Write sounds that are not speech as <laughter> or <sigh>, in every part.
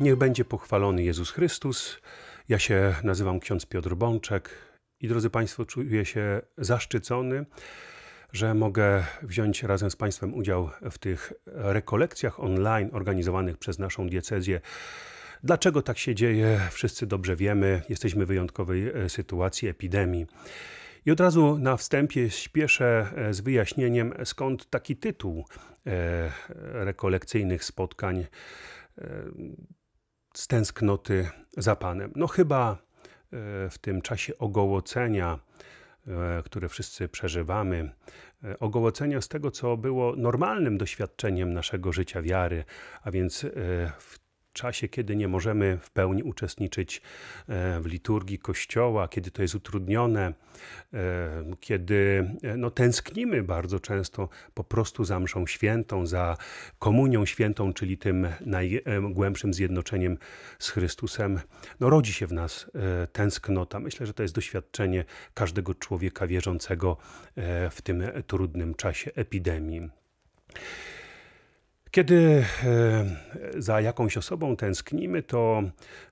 Niech będzie pochwalony Jezus Chrystus. Ja się nazywam ksiądz Piotr Bączek i drodzy Państwo, czuję się zaszczycony, że mogę wziąć razem z Państwem udział w tych rekolekcjach online organizowanych przez naszą diecezję. Dlaczego tak się dzieje, wszyscy dobrze wiemy. Jesteśmy w wyjątkowej e, sytuacji epidemii. I od razu na wstępie śpieszę e, z wyjaśnieniem, skąd taki tytuł e, rekolekcyjnych spotkań z tęsknoty za Panem. No chyba e, w tym czasie ogołocenia, e, które wszyscy przeżywamy, e, ogołocenia z tego, co było normalnym doświadczeniem naszego życia wiary, a więc w czasie, kiedy nie możemy w pełni uczestniczyć e, w liturgii Kościoła, kiedy to jest utrudnione, e, kiedy e, no, tęsknimy bardzo często po prostu za mszą świętą, za komunią świętą, czyli tym najgłębszym zjednoczeniem z Chrystusem, no, rodzi się w nas tęsknota. Myślę, że to jest doświadczenie każdego człowieka wierzącego w tym trudnym czasie epidemii. Kiedy e, za jakąś osobą tęsknimy, to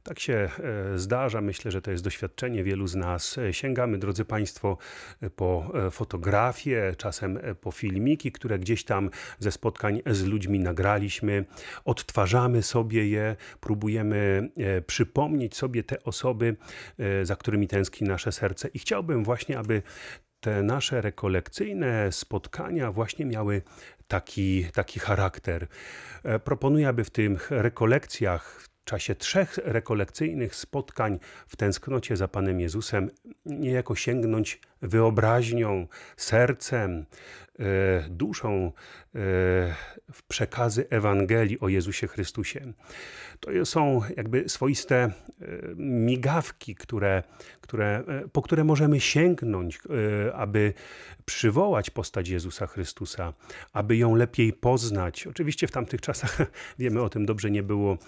tak się e, zdarza, myślę, że to jest doświadczenie wielu z nas. E, sięgamy, drodzy Państwo, po fotografie, czasem po filmiki, które gdzieś tam ze spotkań z ludźmi nagraliśmy, odtwarzamy sobie je, próbujemy przypomnieć sobie te osoby, za którymi tęskni nasze serce. I chciałbym właśnie, aby te nasze rekolekcyjne spotkania właśnie miały taki, taki charakter. E, proponuję, aby w tych rekolekcjach, w czasie trzech rekolekcyjnych spotkań w tęsknocie za Panem Jezusem niejako sięgnąć wyobraźnią, sercem, E, duszą e, w przekazy Ewangelii o Jezusie Chrystusie. To są jakby swoiste e, migawki, które, które, po które możemy sięgnąć, aby przywołać postać Jezusa Chrystusa, aby ją lepiej poznać. Oczywiście w tamtych czasach, <laughs> wiemy o tym dobrze, nie było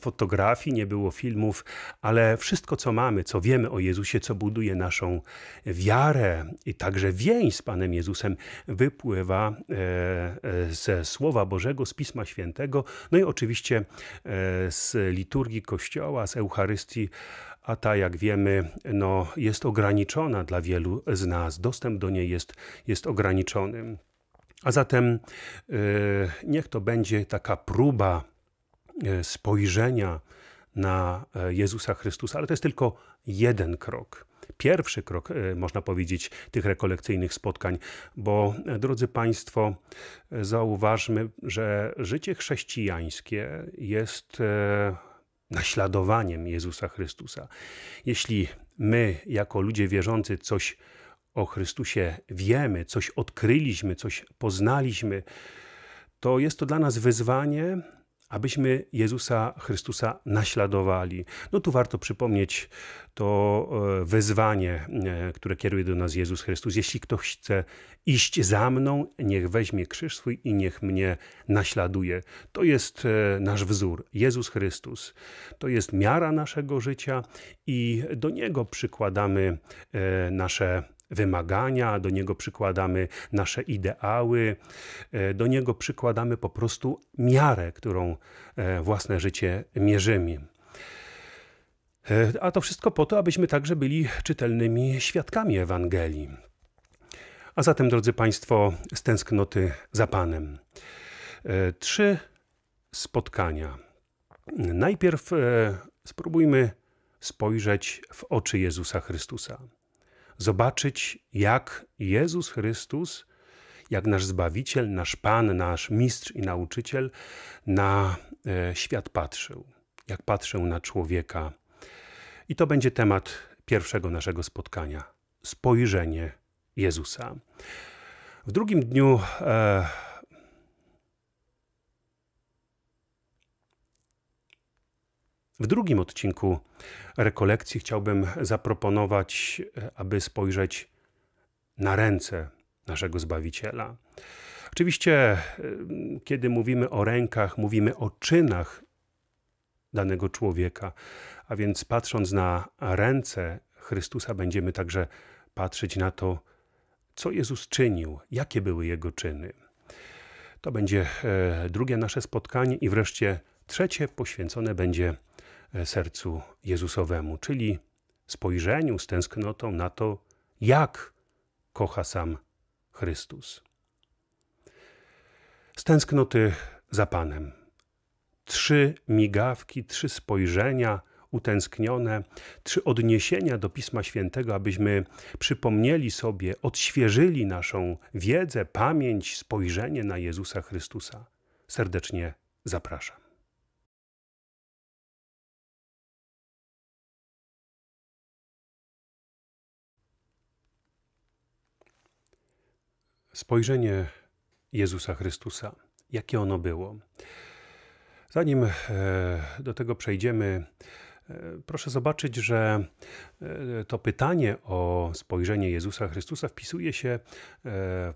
fotografii, nie było filmów, ale wszystko, co mamy, co wiemy o Jezusie, co buduje naszą wiarę i także więź z Panem Jezusem, wypływa e, e, ze Słowa Bożego, z Pisma Świętego, no i oczywiście e, z liturgii Kościoła, z Eucharystii a ta, jak wiemy, no, jest ograniczona dla wielu z nas. Dostęp do niej jest, jest ograniczony. A zatem niech to będzie taka próba spojrzenia na Jezusa Chrystusa, ale to jest tylko jeden krok pierwszy krok, e, można powiedzieć, tych rekolekcyjnych spotkań, bo e, drodzy Państwo, e, zauważmy, że życie chrześcijańskie jest naśladowaniem Jezusa Chrystusa. Jeśli my, jako ludzie wierzący, coś o Chrystusie wiemy, coś odkryliśmy, coś poznaliśmy, to jest to dla nas wyzwanie, abyśmy Jezusa Chrystusa naśladowali. No tu warto przypomnieć to e, wezwanie, e, które kieruje do nas Jezus Chrystus. Jeśli ktoś chce iść za mną, niech weźmie krzyż swój i niech mnie naśladuje. To jest e, nasz wzór, Jezus Chrystus. To jest miara naszego życia i do Niego przykładamy nasze wymagania, do niego przykładamy nasze ideały, e, do niego przykładamy po prostu miarę, którą e, własne życie mierzymy. E, a to wszystko po to, abyśmy także byli czytelnymi świadkami Ewangelii. A zatem, drodzy Państwo, z tęsknoty za Panem. Trzy spotkania. Najpierw spróbujmy spojrzeć w oczy Jezusa Chrystusa zobaczyć, jak Jezus Chrystus, jak nasz Zbawiciel, nasz Pan, nasz Mistrz i Nauczyciel na e, świat patrzył, jak patrzył na człowieka. I to będzie temat pierwszego naszego spotkania spojrzenie Jezusa. W drugim dniu e, W drugim odcinku rekolekcji chciałbym zaproponować, e, aby spojrzeć na ręce naszego Zbawiciela. Oczywiście, e, kiedy mówimy o rękach, mówimy o czynach danego człowieka, a więc patrząc na ręce Chrystusa, będziemy także patrzeć na to, co Jezus czynił, jakie były jego czyny. To będzie e, drugie nasze spotkanie i wreszcie trzecie poświęcone będzie E, sercu Jezusowemu, czyli spojrzeniu z tęsknotą na to, jak kocha sam Chrystus. Z tęsknoty za Panem. Trzy migawki, trzy spojrzenia utęsknione, trzy odniesienia do Pisma Świętego, abyśmy przypomnieli sobie, odświeżyli naszą wiedzę, pamięć, spojrzenie na Jezusa Chrystusa. Serdecznie zapraszam. spojrzenie Jezusa Chrystusa, jakie ono było. Zanim e, do tego przejdziemy, e, proszę zobaczyć, że e, to pytanie o spojrzenie Jezusa Chrystusa wpisuje się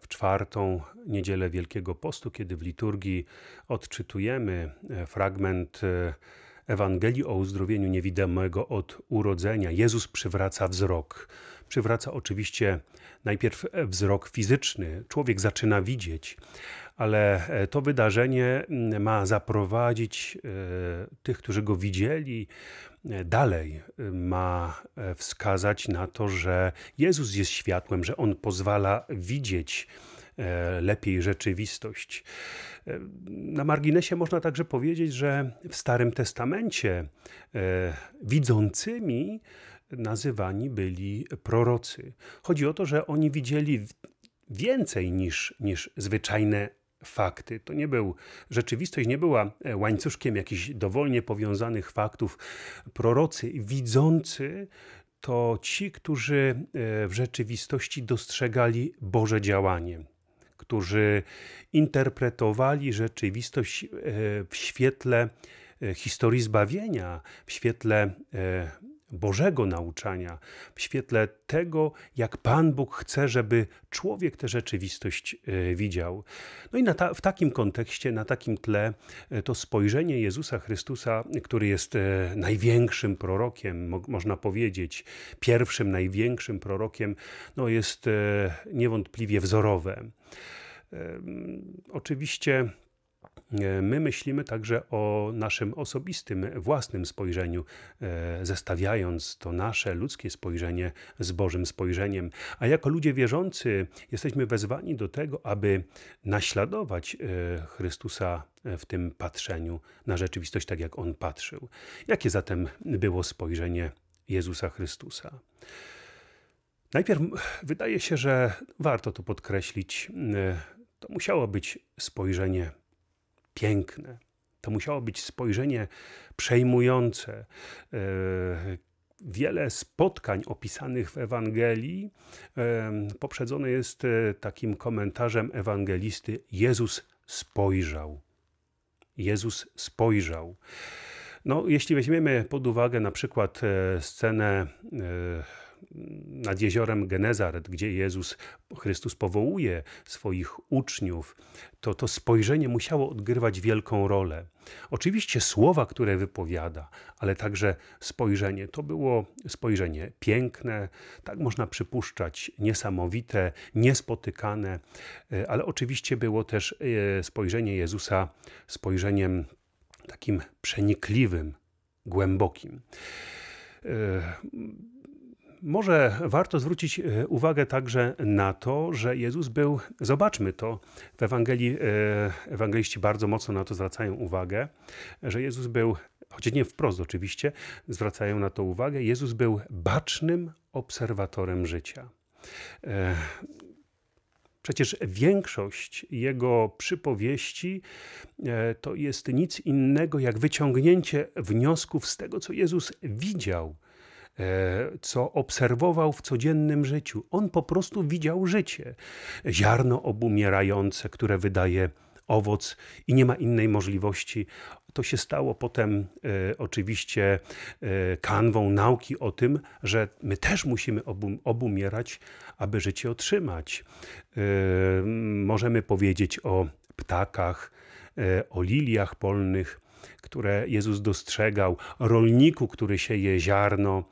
w czwartą niedzielę Wielkiego Postu, kiedy w liturgii odczytujemy fragment Ewangelii o uzdrowieniu niewidomego od urodzenia. Jezus przywraca wzrok przywraca oczywiście najpierw wzrok fizyczny. Człowiek zaczyna widzieć, ale e, to wydarzenie mm, ma zaprowadzić e, tych, którzy go widzieli, e, dalej ma wskazać na to, że Jezus jest światłem, że on pozwala widzieć lepiej rzeczywistość. Na marginesie można także powiedzieć, że w Starym Testamencie widzącymi nazywani byli prorocy. Chodzi o to, że oni widzieli więcej niż, niż zwyczajne fakty. To nie był, rzeczywistość nie była e, łańcuszkiem jakichś dowolnie powiązanych faktów. Prorocy widzący to ci, którzy e, w rzeczywistości dostrzegali Boże działanie, którzy interpretowali rzeczywistość e, w świetle historii zbawienia, w świetle Bożego nauczania, w świetle tego, jak Pan Bóg chce, żeby człowiek tę rzeczywistość e, widział. No i ta, w takim kontekście, na takim tle, e, to spojrzenie Jezusa Chrystusa, który jest e, największym prorokiem, mo można powiedzieć, pierwszym największym prorokiem, no jest niewątpliwie wzorowe. Oczywiście E, my myślimy także o naszym osobistym, własnym spojrzeniu, e, zestawiając to nasze ludzkie spojrzenie z Bożym spojrzeniem. A jako ludzie wierzący jesteśmy wezwani do tego, aby naśladować e, Chrystusa w tym patrzeniu na rzeczywistość tak, jak On patrzył. Jakie zatem było spojrzenie Jezusa Chrystusa? Najpierw wydaje się, że warto to podkreślić. To musiało być spojrzenie piękne. To musiało być spojrzenie przejmujące. E, wiele spotkań opisanych w Ewangelii e, poprzedzone jest e, takim komentarzem ewangelisty: Jezus spojrzał. Jezus spojrzał. No, jeśli weźmiemy pod uwagę na przykład scenę nad jeziorem Genezaret, gdzie Jezus Chrystus powołuje swoich uczniów, to to spojrzenie musiało odgrywać wielką rolę. Oczywiście słowa, które wypowiada, ale także spojrzenie. To było spojrzenie piękne, tak można przypuszczać, niesamowite, niespotykane, e, ale oczywiście było też e, spojrzenie Jezusa spojrzeniem takim przenikliwym, głębokim. E, może warto zwrócić e, uwagę także na to, że Jezus był, zobaczmy to, w Ewangelii, e, ewangeliści bardzo mocno na to zwracają uwagę, że Jezus był, choć nie wprost oczywiście, zwracają na to uwagę, Jezus był bacznym obserwatorem życia. E, przecież większość jego przypowieści to jest nic innego jak wyciągnięcie wniosków z tego, co Jezus widział E, co obserwował w codziennym życiu. On po prostu widział życie. Ziarno obumierające, które wydaje owoc i nie ma innej możliwości. To się stało potem e, oczywiście e, kanwą nauki o tym, że my też musimy obum, obumierać, aby życie otrzymać. możemy powiedzieć o ptakach, o liliach polnych, które Jezus dostrzegał, rolniku, który sieje ziarno.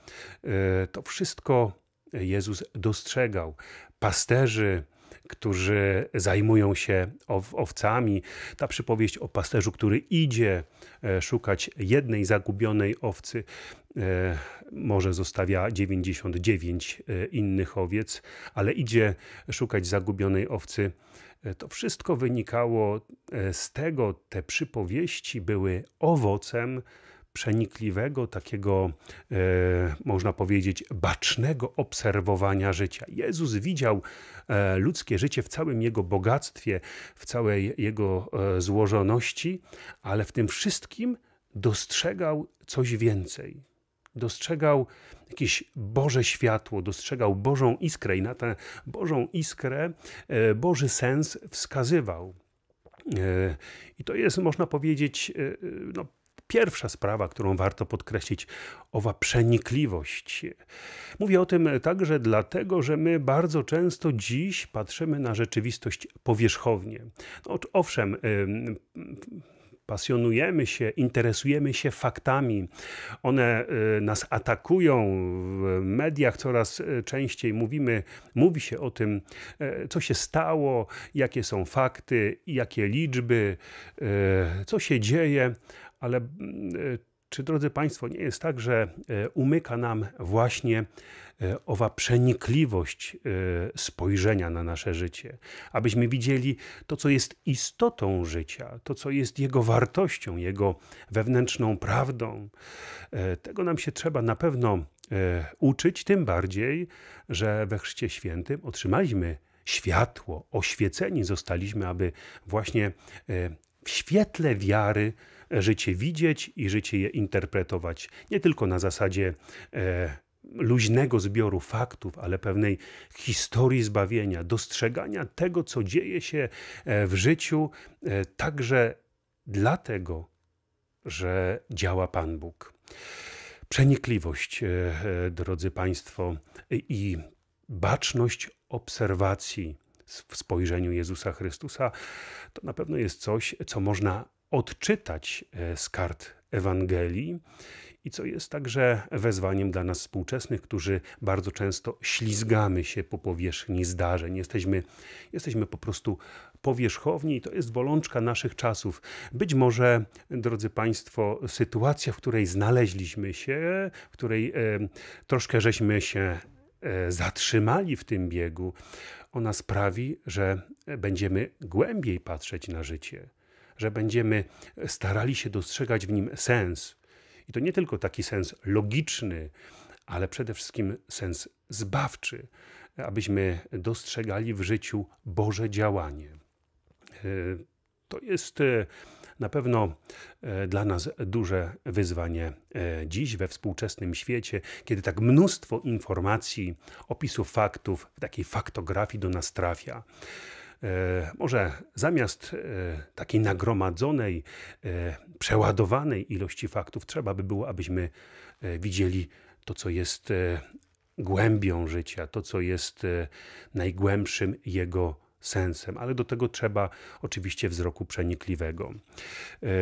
E, to wszystko Jezus dostrzegał. Pasterzy, którzy zajmują się owcami. Ta przypowieść o pasterzu, który idzie e, szukać jednej zagubionej owcy, e, może zostawia 99 innych owiec, ale idzie szukać zagubionej owcy E, to wszystko wynikało e, z tego, te przypowieści były owocem przenikliwego, takiego, e, można powiedzieć, bacznego obserwowania życia. Jezus widział e, ludzkie życie w całym jego bogactwie, w całej jego e, złożoności, ale w tym wszystkim dostrzegał coś więcej dostrzegał jakieś Boże światło, dostrzegał Bożą iskrę i na tę Bożą iskrę e, Boży sens wskazywał. E, I to jest, można powiedzieć, e, no, pierwsza sprawa, którą warto podkreślić, owa przenikliwość. Mówię o tym także dlatego, że my bardzo często dziś patrzymy na rzeczywistość powierzchownie. No, owszem, pasjonujemy się, interesujemy się faktami. One y, nas atakują w mediach, coraz y, częściej mówimy, mówi się o tym, y, co się stało, jakie są fakty, jakie liczby, co się dzieje, ale czy, drodzy Państwo, nie jest tak, że e, umyka nam właśnie e, owa przenikliwość e, spojrzenia na nasze życie, abyśmy widzieli to, co jest istotą życia, to, co jest jego wartością, jego wewnętrzną prawdą? Tego nam się trzeba na pewno uczyć, tym bardziej, że we Chrzcie Świętym otrzymaliśmy światło, oświeceni zostaliśmy, aby właśnie w świetle wiary życie widzieć i życie je interpretować. Nie tylko na zasadzie e, luźnego zbioru faktów, ale pewnej historii zbawienia, dostrzegania tego, co dzieje się e, w życiu, e, także dlatego, że działa Pan Bóg. Przenikliwość, e, drodzy Państwo, i baczność obserwacji w spojrzeniu Jezusa Chrystusa to na pewno jest coś, co można odczytać e, z kart Ewangelii. I co jest także wezwaniem dla nas współczesnych, którzy bardzo często ślizgamy się po powierzchni zdarzeń. Jesteśmy, jesteśmy po prostu powierzchowni i to jest bolączka naszych czasów. Być może, drodzy Państwo, sytuacja, w której znaleźliśmy się, w której e, troszkę żeśmy się e, zatrzymali w tym biegu, ona sprawi, że będziemy głębiej patrzeć na życie że będziemy starali się dostrzegać w nim sens. I to nie tylko taki sens logiczny, ale przede wszystkim sens zbawczy, abyśmy dostrzegali w życiu Boże działanie. E, to jest e, na pewno e, dla nas duże wyzwanie dziś we współczesnym świecie, kiedy tak mnóstwo informacji, opisów faktów, takiej faktografii do nas trafia. E, może zamiast e, takiej nagromadzonej, e, przeładowanej ilości faktów, trzeba by było, abyśmy widzieli to, co jest głębią życia, to, co jest najgłębszym jego sensem, ale do tego trzeba oczywiście wzroku przenikliwego.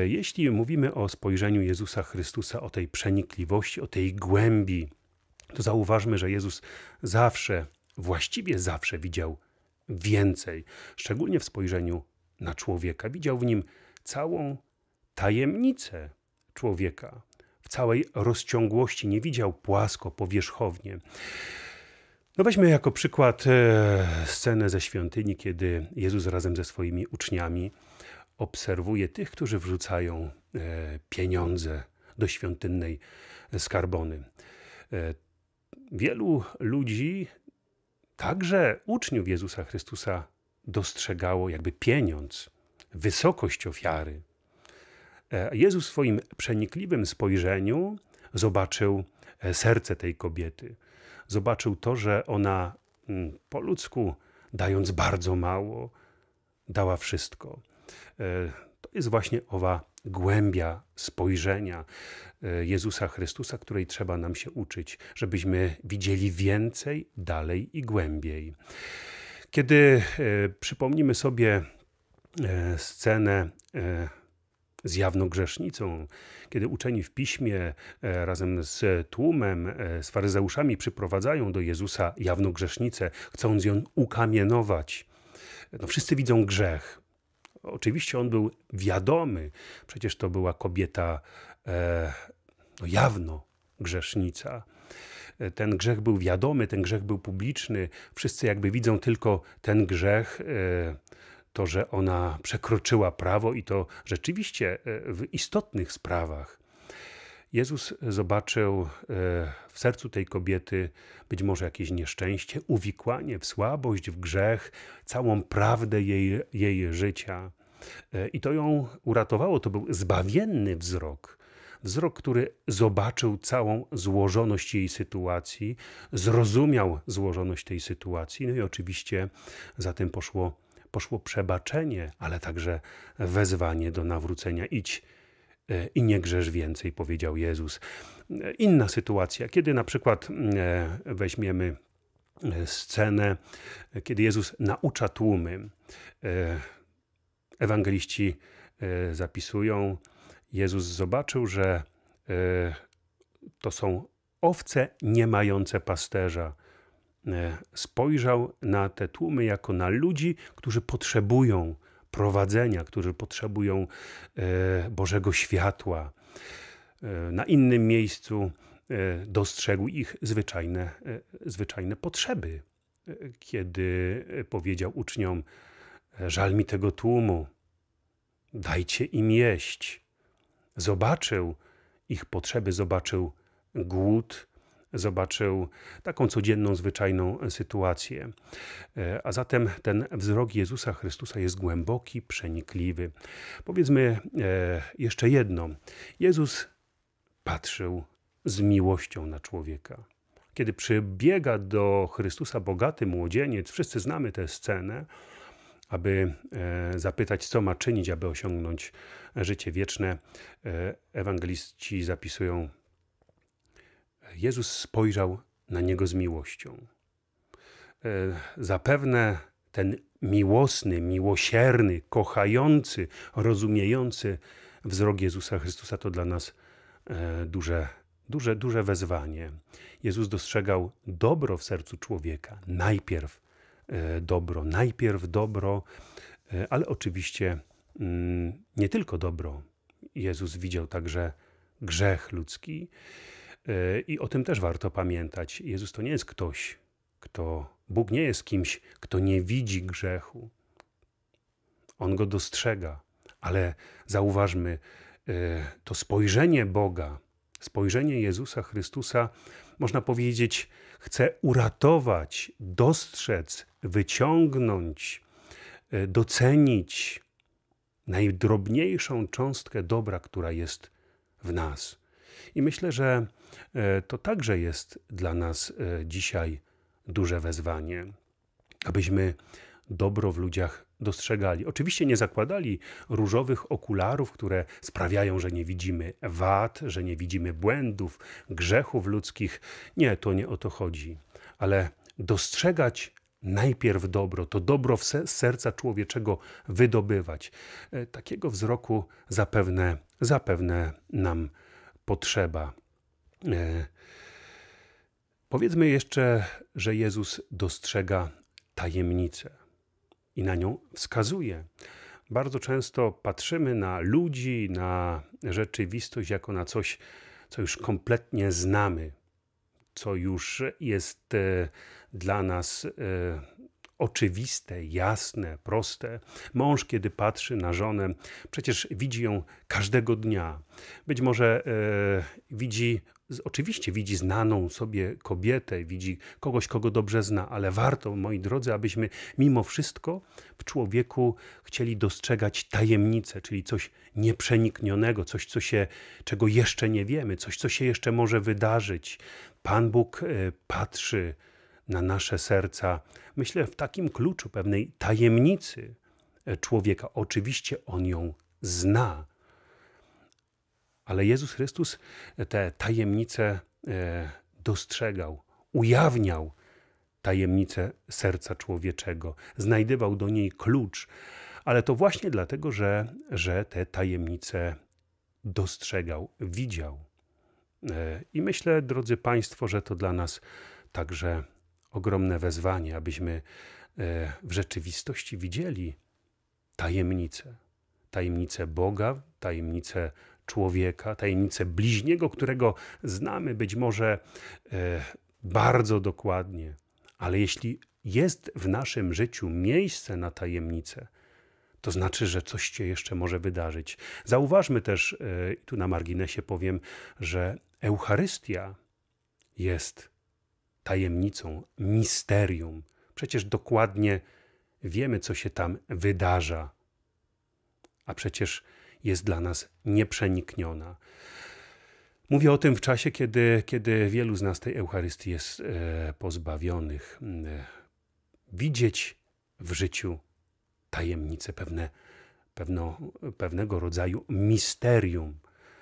Jeśli mówimy o spojrzeniu Jezusa Chrystusa, o tej przenikliwości, o tej głębi, to zauważmy, że Jezus zawsze, właściwie zawsze widział więcej, szczególnie w spojrzeniu na człowieka. Widział w nim całą tajemnicę człowieka, w całej rozciągłości, nie widział płasko, powierzchownie. No weźmy jako przykład e, scenę ze świątyni, kiedy Jezus razem ze swoimi uczniami obserwuje tych, którzy wrzucają e, pieniądze do świątynnej skarbony. E, wielu ludzi Także uczniów Jezusa Chrystusa dostrzegało jakby pieniądz, wysokość ofiary. E, Jezus w swoim przenikliwym spojrzeniu zobaczył e, serce tej kobiety. Zobaczył to, że ona mm, po ludzku, dając bardzo mało, dała wszystko. E, to jest właśnie owa głębia spojrzenia e, Jezusa Chrystusa, której trzeba nam się uczyć, żebyśmy widzieli więcej, dalej i głębiej. Kiedy e, przypomnimy sobie e, scenę z jawną grzesznicą, kiedy uczeni w piśmie razem z tłumem, z faryzeuszami przyprowadzają do Jezusa jawną grzesznicę, chcąc ją ukamienować. No, wszyscy widzą grzech, Oczywiście on był wiadomy, przecież to była kobieta e, no jawno grzesznica. E, ten grzech był wiadomy, ten grzech był publiczny. Wszyscy jakby widzą tylko ten grzech. E, to, że ona przekroczyła prawo i to rzeczywiście e, w istotnych sprawach. Jezus zobaczył e, w sercu tej kobiety być może jakieś nieszczęście, uwikłanie w słabość, w grzech, całą prawdę jej, jej życia. E, I to ją uratowało. To był zbawienny wzrok. Wzrok, który zobaczył całą złożoność jej sytuacji, zrozumiał złożoność tej sytuacji, no i oczywiście za tym poszło, poszło przebaczenie, ale także wezwanie do nawrócenia. Idź E, i nie grzesz więcej, powiedział Jezus. E, inna sytuacja, kiedy na przykład e, weźmiemy scenę, kiedy Jezus naucza tłumy. Ewangeliści zapisują, Jezus zobaczył, że to są owce nie mające pasterza. Spojrzał na te tłumy jako na ludzi, którzy potrzebują prowadzenia, którzy potrzebują e, Bożego światła. E, na innym miejscu e, dostrzegł ich zwyczajne, zwyczajne potrzeby, kiedy powiedział uczniom: Żal mi tego tłumu, dajcie im jeść. Zobaczył ich potrzeby, zobaczył głód, zobaczył taką codzienną, zwyczajną sytuację. E, a zatem ten wzrok Jezusa Chrystusa jest głęboki, przenikliwy. Powiedzmy e, jeszcze jedno. Jezus patrzył z miłością na człowieka. Kiedy przybiega do Chrystusa bogaty młodzieniec, wszyscy znamy tę scenę, aby e, zapytać, co ma czynić, aby osiągnąć życie wieczne. Ewangeliści zapisują Jezus spojrzał na niego z miłością. E, zapewne ten miłosny, miłosierny, kochający, rozumiejący wzrok Jezusa Chrystusa to dla nas e, duże, duże, duże wezwanie. Jezus dostrzegał dobro w sercu człowieka. Najpierw e, dobro, najpierw dobro, ale oczywiście mm, nie tylko dobro. Jezus widział także grzech ludzki. E, I o tym też warto pamiętać. Jezus to nie jest ktoś, kto. Bóg nie jest kimś, kto nie widzi grzechu. On go dostrzega, ale zauważmy, e, to spojrzenie Boga, spojrzenie Jezusa Chrystusa, można powiedzieć, chce uratować, dostrzec, wyciągnąć, e, docenić najdrobniejszą cząstkę dobra, która jest w nas. I myślę, że e, to także jest dla nas e, dzisiaj duże wezwanie, abyśmy dobro w ludziach dostrzegali. Oczywiście nie zakładali różowych okularów, które sprawiają, że nie widzimy wad, że nie widzimy błędów, grzechów ludzkich. Nie, to nie o to chodzi. Ale dostrzegać najpierw dobro, to dobro z serca człowieczego wydobywać. E, takiego wzroku zapewne, zapewne nam potrzeba. E, powiedzmy jeszcze, że Jezus dostrzega tajemnicę i na nią wskazuje. Bardzo często patrzymy na ludzi, na rzeczywistość jako na coś, co już kompletnie znamy, co już jest e, dla nas e, oczywiste, jasne, proste. Mąż, kiedy patrzy na żonę, przecież widzi ją każdego dnia. Być może e, widzi oczywiście widzi znaną sobie kobietę, widzi kogoś, kogo dobrze zna, ale warto, moi drodzy, abyśmy mimo wszystko w człowieku chcieli dostrzegać tajemnicę, czyli coś nieprzeniknionego, coś, co się, czego jeszcze nie wiemy, coś, co się jeszcze może wydarzyć. Pan Bóg e, patrzy na nasze serca. Myślę w takim kluczu pewnej tajemnicy człowieka. Oczywiście on ją zna. Ale Jezus Chrystus te tajemnice e, dostrzegał, ujawniał tajemnice serca człowieczego, znajdywał do niej klucz, ale to właśnie dlatego, że, że te tajemnice dostrzegał, widział. E, I myślę, drodzy Państwo, że to dla nas także ogromne wezwanie, abyśmy e, w rzeczywistości widzieli tajemnicę. Tajemnicę Boga, tajemnicę człowieka, tajemnicę bliźniego, którego znamy być może e, bardzo dokładnie. Ale jeśli jest w naszym życiu miejsce na tajemnicę, to znaczy, że coś się jeszcze może wydarzyć. Zauważmy też, e, tu na marginesie powiem, że Eucharystia jest tajemnicą, misterium. Przecież dokładnie wiemy, co się tam wydarza, a przecież jest dla nas nieprzenikniona. Mówię o tym w czasie, kiedy, kiedy wielu z nas tej Eucharystii jest e, pozbawionych. Mm, e, widzieć w życiu tajemnice, pewne, pewno, pewnego rodzaju misterium.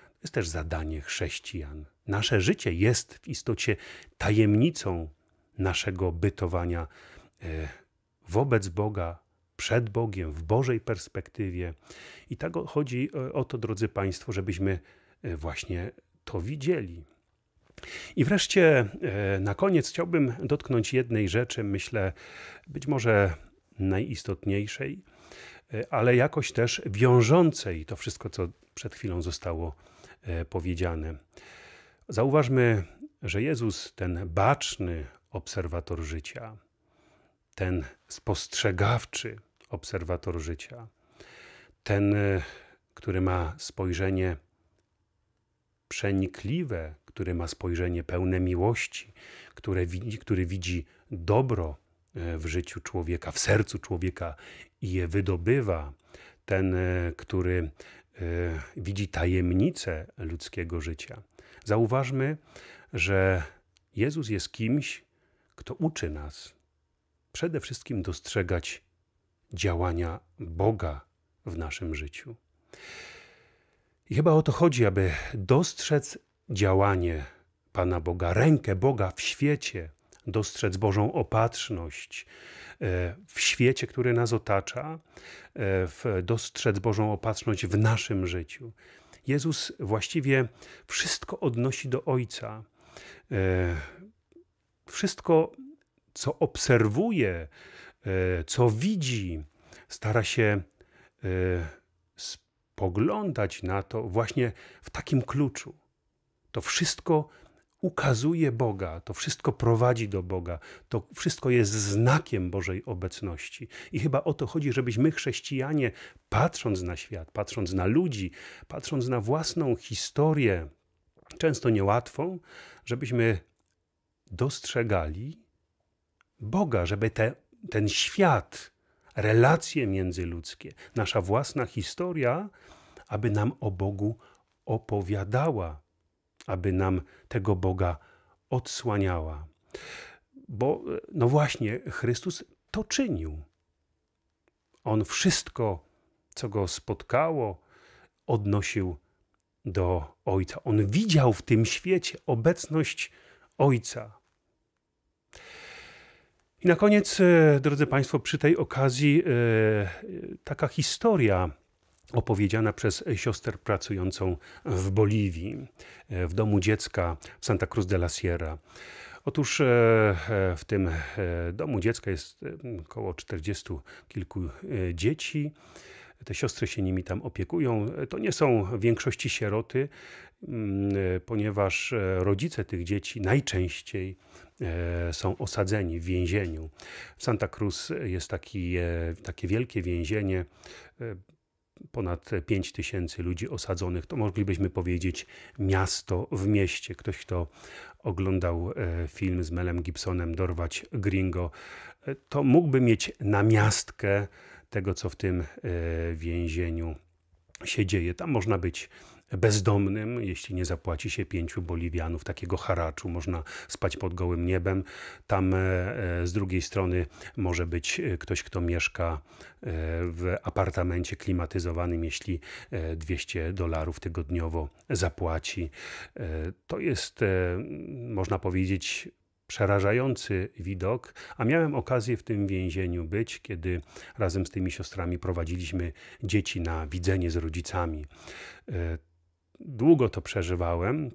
To jest też zadanie chrześcijan. Nasze życie jest w istocie tajemnicą naszego bytowania e, wobec Boga, przed Bogiem, w Bożej perspektywie. I tak chodzi e, o to, drodzy Państwo, żebyśmy e, właśnie to widzieli. I wreszcie na koniec chciałbym dotknąć jednej rzeczy, myślę, być może najistotniejszej, ale jakoś też wiążącej to wszystko, co przed chwilą zostało powiedziane. Zauważmy, że Jezus, ten baczny obserwator życia, ten spostrzegawczy obserwator życia, ten, e, który ma spojrzenie przenikliwe, który ma spojrzenie pełne miłości, który widzi, który widzi dobro e, w życiu człowieka, w sercu człowieka i je wydobywa, ten, e, który widzi tajemnicę ludzkiego życia. Zauważmy, że Jezus jest kimś, kto uczy nas przede wszystkim dostrzegać działania Boga w naszym życiu. I chyba o to chodzi, aby dostrzec działanie Pana Boga, rękę Boga w świecie, dostrzec Bożą opatrzność e, w świecie, który nas otacza, e, dostrzec Bożą opatrzność w naszym życiu. Jezus właściwie wszystko odnosi do Ojca. E, wszystko, co obserwuje, e, co widzi, stara się e, spoglądać na to właśnie w takim kluczu. To wszystko ukazuje Boga, to wszystko prowadzi do Boga, to wszystko jest znakiem Bożej obecności. I chyba o to chodzi, żebyśmy chrześcijanie, patrząc na świat, patrząc na ludzi, patrząc na własną historię, często niełatwą, żebyśmy dostrzegali Boga, żeby te, ten świat, relacje międzyludzkie, nasza własna historia, aby nam o Bogu opowiadała, aby nam tego Boga odsłaniała. Bo e, no właśnie, Chrystus to czynił. On wszystko, co go spotkało, odnosił do Ojca. On widział w tym świecie obecność Ojca. I na koniec, e, drodzy Państwo, przy tej okazji e, taka historia opowiedziana przez siostrę pracującą w Boliwii, e, w domu dziecka w Santa Cruz de la Sierra. Otóż e, e, w tym domu dziecka jest około 40 kilku dzieci. Te siostry się nimi tam opiekują. To nie są w większości sieroty, mm, ponieważ rodzice tych dzieci najczęściej są osadzeni w więzieniu. W Santa Cruz jest taki, takie wielkie więzienie ponad 5 tysięcy ludzi osadzonych. To moglibyśmy powiedzieć miasto w mieście. Ktoś, kto oglądał e, film z Melem Gibsonem Dorwać Gringo, e, to mógłby mieć namiastkę tego, co w tym e, więzieniu się dzieje. Tam można być bezdomnym, jeśli nie zapłaci się pięciu boliwianów takiego haraczu, można spać pod gołym niebem. Tam e, e, z drugiej strony może być e, ktoś, kto mieszka w apartamencie klimatyzowanym, jeśli 200 dolarów tygodniowo zapłaci. To jest, można powiedzieć, przerażający widok, a miałem okazję w tym więzieniu być, kiedy razem z tymi siostrami prowadziliśmy dzieci na widzenie z rodzicami długo to przeżywałem.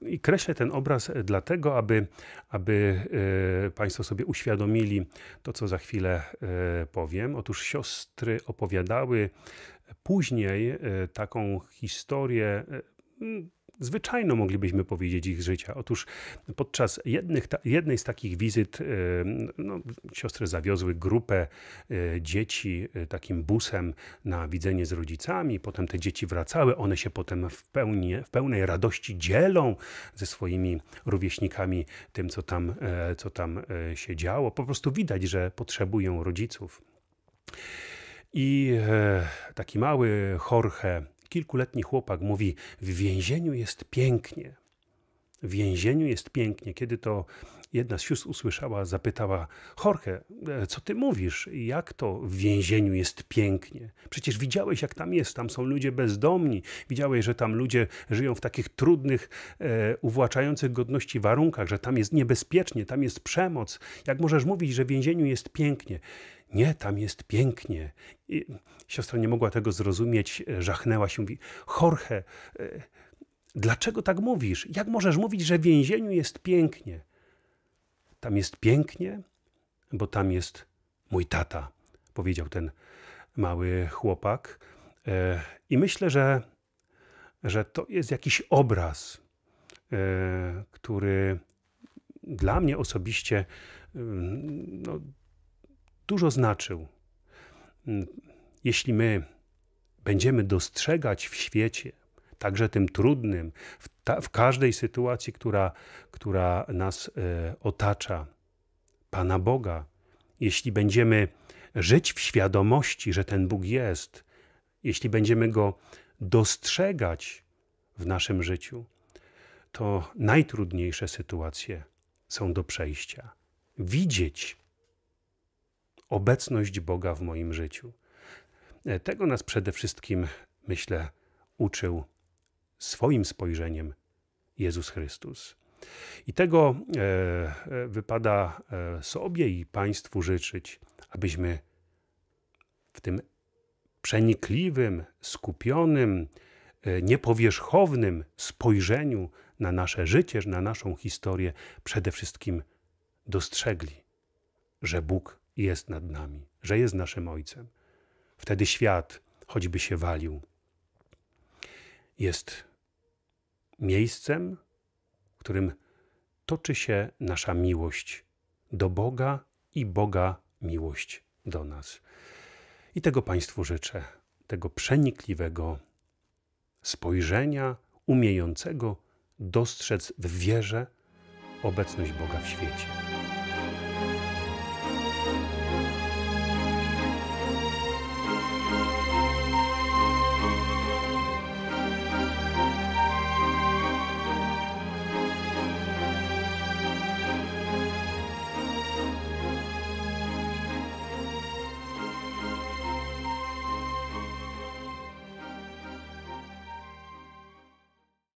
I kreślę ten obraz dlatego, aby, aby e, Państwo sobie uświadomili to, co za chwilę e, powiem. Otóż siostry opowiadały później e, taką historię zwyczajną, moglibyśmy powiedzieć, ich życia. Otóż podczas jednych, jednej z takich wizyt e, no, siostry zawiozły grupę e, dzieci e, takim busem na widzenie z rodzicami, potem te dzieci wracały, one się potem w, pełni, w pełnej radości dzielą ze swoimi rówieśnikami tym, co tam, co tam się działo. Po prostu widać, że potrzebują rodziców. I taki mały Jorge kilkuletni chłopak mówi: W więzieniu jest pięknie. W więzieniu jest pięknie, kiedy to Jedna z sióstr usłyszała, zapytała: Jorge, e, co ty mówisz? Jak to w więzieniu jest pięknie? Przecież widziałeś, jak tam jest. Tam są ludzie bezdomni. Widziałeś, że tam ludzie żyją w takich trudnych, e, uwłaczających godności warunkach, że tam jest niebezpiecznie, tam jest przemoc. Jak możesz mówić, że w więzieniu jest pięknie? Nie, tam jest pięknie. I siostra nie mogła tego zrozumieć, e, żachnęła się, mówi: Jorge, e, Dlaczego tak mówisz? Jak możesz mówić, że w więzieniu jest pięknie? Tam jest pięknie, bo tam jest mój tata, powiedział ten mały chłopak. E, I myślę, że, że to jest jakiś obraz, e, który dla mnie osobiście mm, no, dużo znaczył. Mm, jeśli my będziemy dostrzegać w świecie także tym trudnym, w, ta, w każdej sytuacji, która, która nas e, otacza, Pana Boga. Jeśli będziemy żyć w świadomości, że ten Bóg jest, jeśli będziemy go dostrzegać w naszym życiu, to najtrudniejsze sytuacje są do przejścia. Widzieć obecność Boga w moim życiu. E, tego nas przede wszystkim, myślę, uczył swoim spojrzeniem Jezus Chrystus. I tego e, e wypada e, sobie i Państwu życzyć, abyśmy w tym przenikliwym, skupionym, e, niepowierzchownym spojrzeniu na nasze życie, na naszą historię, przede wszystkim dostrzegli, że Bóg jest nad nami, że jest naszym Ojcem. Wtedy świat, choćby się walił, jest miejscem, w którym toczy się nasza miłość do Boga i Boga miłość do nas. I tego Państwu życzę, tego przenikliwego spojrzenia, umiejącego dostrzec w wierze obecność Boga w świecie.